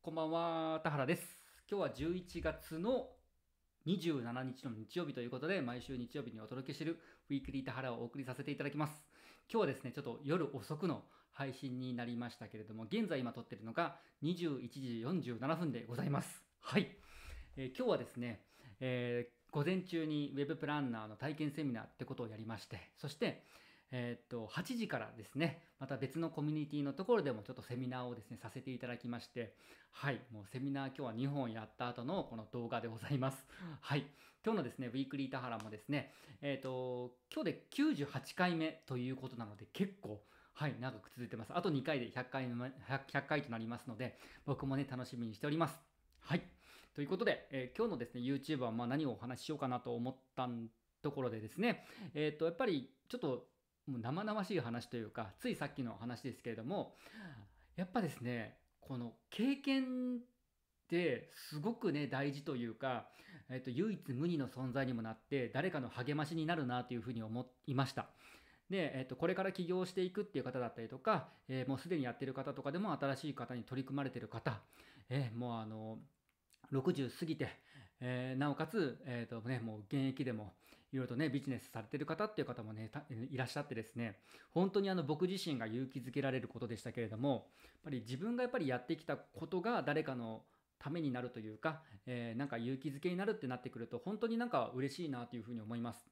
こんばんは、田原です。今日は11月の27日の日曜日ということで、毎週日曜日にお届けするウィークリー田原をお送りさせていただきます。今日はですね、ちょっと夜遅くの配信になりましたけれども、現在今撮ってるのが21時47分でございます。はい。えー、今日はですね、えー、午前中にウェブプランナーの体験セミナーってことをやりまして、そして、えー、っと、8時からですね、また別のコミュニティのところでもちょっとセミナーをですね、させていただきまして、はい、もうセミナー今日は2本やった後のこの動画でございます。はい、今日のですね、ウィークリー田原もですね、えー、っと、今日で98回目ということなので、結構、はい、長く続いてます。あと2回で100回 ,100 回となりますので、僕もね、楽しみにしております。はい。ということで、えー、今日のですね、YouTube はま何をお話ししようかなと思ったところでですね、えっ、ー、と、やっぱりちょっともう生々しい話というか、ついさっきの話ですけれども、やっぱですね、この経験ってすごくね、大事というか、えっと、唯一無二の存在にもなって、誰かの励ましになるなというふうに思いました。で、えっと、これから起業していくっていう方だったりとか、えー、もうすでにやってる方とかでも新しい方に取り組まれてる方、えー、もうあの、60過ぎて、えー、なおかつ、えーとね、もう現役でもいろいろとね、ビジネスされてる方っていう方もね、いらっしゃってですね、本当にあの僕自身が勇気づけられることでしたけれども、やっぱり自分がやっぱりやってきたことが誰かのためになるというか、えー、なんか勇気づけになるってなってくると、本当になんか嬉しいなというふうに思います。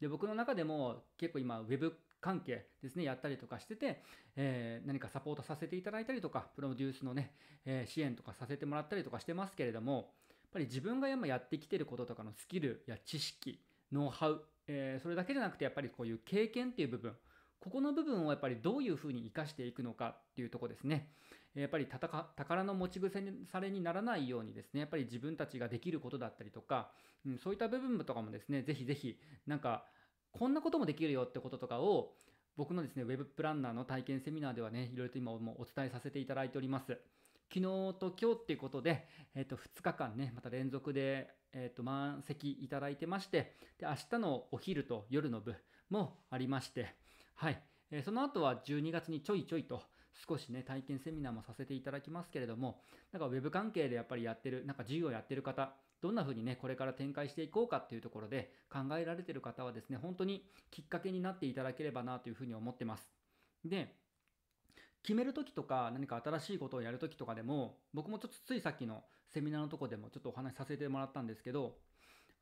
で、僕の中でも結構今、ウェブ関係ですね、やったりとかしてて、えー、何かサポートさせていただいたりとか、プロデュースのね、えー、支援とかさせてもらったりとかしてますけれども、ぱり自分が今やってきてることとかのスキルや知識ノウハウ、えー、それだけじゃなくてやっぱりこういう経験っていう部分ここの部分をやっぱりどういうふうに生かしていくのかっていうとこですねやっぱり宝の持ち癖にされにならないようにですねやっぱり自分たちができることだったりとか、うん、そういった部分とかもですねぜひぜひなんかこんなこともできるよってこととかを僕のですね、ウェブプランナーの体験セミナーではね、いろいろと今もお伝えさせていただいております。昨日と今日っていうことで、えっ、ー、と、2日間ね、また連続で、えっ、ー、と、満席いただいてまして、で、明日のお昼と夜の部もありまして、はい。えー、その後は12月にちょいちょいと、少しね、体験セミナーもさせていただきますけれども、なんかウェブ関係でやっぱりやってる、なんか授業やってる方、どんな風にね、これから展開していこうかっていうところで考えられてる方はですね、本当にきっかけになっていただければなというふうに思ってます。で、決める時とか何か新しいことをやる時とかでも僕もちょっとついさっきのセミナーのとこでもちょっとお話しさせてもらったんですけど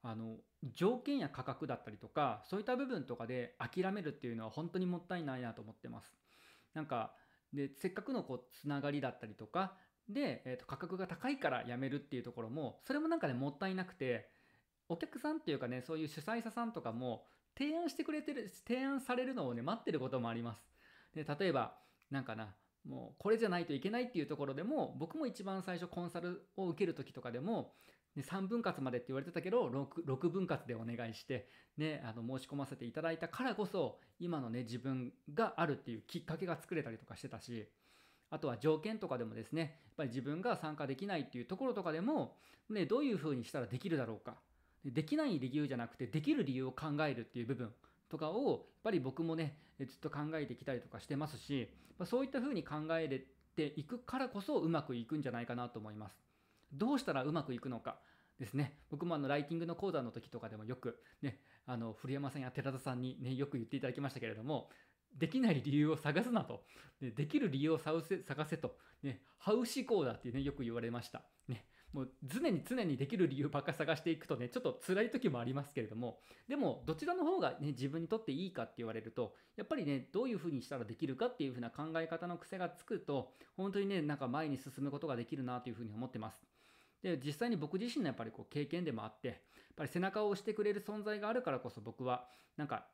あの条件や価格だったりとかそういった部分とかで諦めるっていうのは本当にもったいないなと思ってます。なんかでせっかくのこうつながりだったりとかで、えー、と価格が高いからやめるっていうところもそれもなんかねもったいなくてお客さんっていうかねそういう主催者さんとかも提案してくれてる提案されるのをね待ってることもあります。で例えばなんかな、もうこれじゃないといけないっていうところでも、僕も一番最初コンサルを受ける時とかでも、ね、3分割までって言われてたけど6、6分割でお願いして、ね、あの申し込ませていただいたからこそ、今のね、自分があるっていうきっかけが作れたりとかしてたし、あとは条件とかでもですね、やっぱり自分が参加できないっていうところとかでも、ね、どういうふうにしたらできるだろうか。できない理由じゃなくて、できる理由を考えるっていう部分。とかをやっぱり僕もねずっと考えてきたりとかしてますし、まそういった風に考えれていくからこそうまくいくんじゃないかなと思いますどうしたらうまくいくのかですね僕もあのライティングの講座の時とかでもよくねあの古山さんや寺田さんにねよく言っていただきましたけれどもできない理由を探すなと。でできる理由を探せ探せと、ね。ハウコーダーっていうね、よく言われました。ね。もう常に常にできる理由ばっか探していくとね、ちょっと辛い時もありますけれども、でもどちらの方がね、自分にとっていいかって言われると、やっぱりね、どういうふうにしたらできるかっていうふうな考え方の癖がつくと、本当にね、なんか前に進むことができるなというふうに思ってます。で、実際に僕自身のやっぱりこう経験でもあって、やっぱり背中を押してくれる存在があるからこそ僕は、なんか、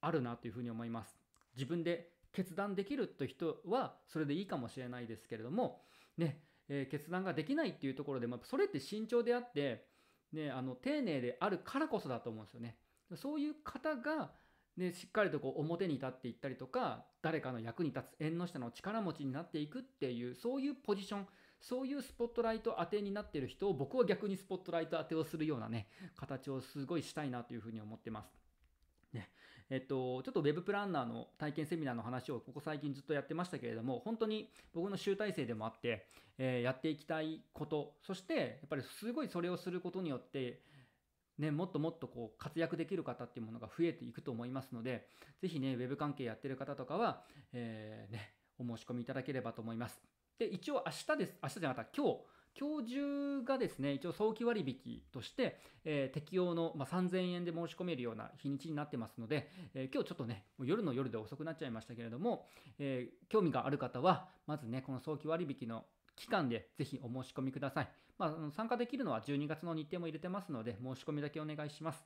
あるなというふうに思います。自分で決断できると人は、それでいいかもしれないですけれども、ね、えー、決断ができないっていうところで、まあ、それって慎重であって、ね、あの丁寧であるからこそだと思うんですよね。そういう方が、ね、しっかりとこう表に立っていったりとか誰かの役に立つ縁の下の力持ちになっていくっていうそういうポジションそういうスポットライト当てになってる人を僕は逆にスポットライト当てをするようなね形をすごいしたいなというふうに思ってます。えっと、ちょっと Web プランナーの体験セミナーの話をここ最近ずっとやってましたけれども、本当に僕の集大成でもあって、えー、やっていきたいこと、そしてやっぱりすごいそれをすることによって、ね、もっともっとこう活躍できる方っていうものが増えていくと思いますので、ぜひね、Web 関係やってる方とかは、えー、ね、お申し込みいただければと思います。で、一応明日です。明日じゃなかった、今日、日中がですね、一応早期割引として、えー、適用の、まあ、3000円で申し込めるような日にちになってますので、えー、今日ちょっとね、もう夜の夜で遅くなっちゃいましたけれども、えー、興味がある方は、まずね、この早期割引の期間でぜひお申し込みください。まあ、参加できるのは12月の日程も入れてますので、申し込みだけお願いします。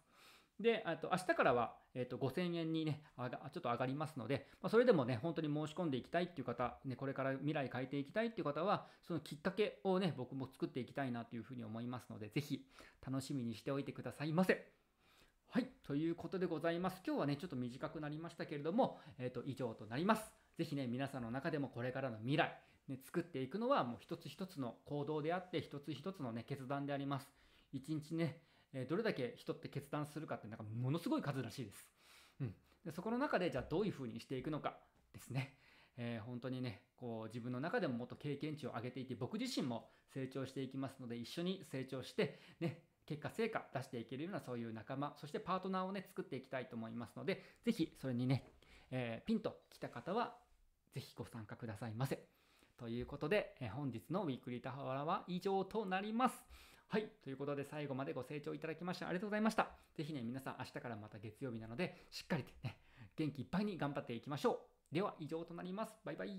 で、あと明日からは、えっと、5000円にね、あがちょっと上がりますので、まあ、それでもね、本当に申し込んでいきたいっていう方、ね、これから未来変えていきたいっていう方は、そのきっかけをね、僕も作っていきたいなというふうに思いますので、ぜひ楽しみにしておいてくださいませ。はい、ということでございます。今日はね、ちょっと短くなりましたけれども、えっと、以上となります。ぜひね、皆さんの中でもこれからの未来、ね、作っていくのはもう一つ一つの行動であって、一つ一つのね、決断であります。一日ね、えどれだけ人って決断するかってなんかものすごい数らしいです。うん、でそこの中でじゃあどういうふうにしていくのかですね。えー、本当にね、こう自分の中でももっと経験値を上げていて、僕自身も成長していきますので、一緒に成長して、ね、結果成果出していけるようなそういう仲間、そしてパートナーをね、作っていきたいと思いますので、ぜひそれにね、えー、ピンと来た方は、ぜひご参加くださいませ。ということで、え本日のウィークリータワーは以上となります。はい。ということで、最後までご清聴いただきましてありがとうございました。ぜひね、皆さん明日からまた月曜日なので、しっかりとね、元気いっぱいに頑張っていきましょう。では、以上となります。バイバイ。